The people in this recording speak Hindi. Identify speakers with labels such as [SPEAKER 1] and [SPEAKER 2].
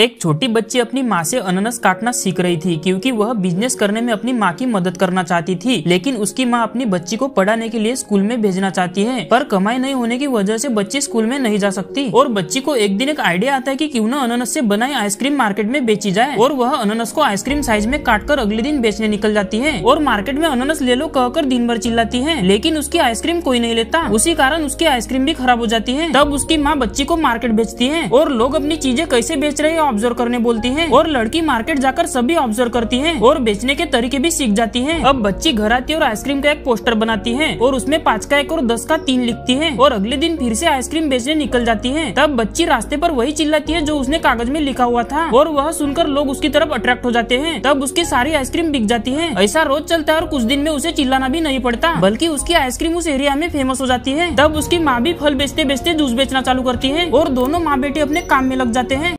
[SPEAKER 1] एक छोटी बच्ची अपनी माँ से अननस काटना सीख रही थी क्योंकि वह बिजनेस करने में अपनी माँ की मदद करना चाहती थी लेकिन उसकी माँ अपनी बच्ची को पढ़ाने के लिए स्कूल में भेजना चाहती है पर कमाई नहीं होने की वजह से बच्ची स्कूल में नहीं जा सकती और बच्ची को एक दिन एक आइडिया आता है की क्यूँ न अनानस से बनाई आइसक्रीम मार्केट में बेची जाए और वह अननस को आइसक्रीम साइज में काट कर अगले दिन बेचने निकल जाती है और मार्केट में अननस ले लो कहकर दिन भर चिल्लाती है लेकिन उसकी आइसक्रीम कोई नहीं लेता उसी कारण उसकी आइसक्रीम भी खराब हो जाती है तब उसकी माँ बच्ची को मार्केट बेचती है और लोग अपनी चीजें कैसे बेच रहे हैं ऑब्जर्व करने बोलती है और लड़की मार्केट जाकर सभी ऑब्जर्व करती है और बेचने के तरीके भी सीख जाती है अब बच्ची घर आती है और आइसक्रीम का एक पोस्टर बनाती है और उसमें पाँच का एक और दस का तीन लिखती है और अगले दिन फिर से आइसक्रीम बेचने निकल जाती है तब बच्ची रास्ते पर वही चिल्लाती है जो उसने कागज में लिखा हुआ था और वह सुनकर लोग उसकी तरफ अट्रैक्ट हो जाते हैं तब उसकी सारी आइसक्रीम बिक जाती है ऐसा रोज चलता है और कुछ दिन में उसे चिल्लाना भी नहीं पड़ता बल्कि उसकी आइसक्रीम उस एरिया में फेमस हो जाती है तब उसकी माँ भी फल बेचते बेचते जूस बेचना चालू करती है और दोनों माँ बेटे अपने काम में लग जाते हैं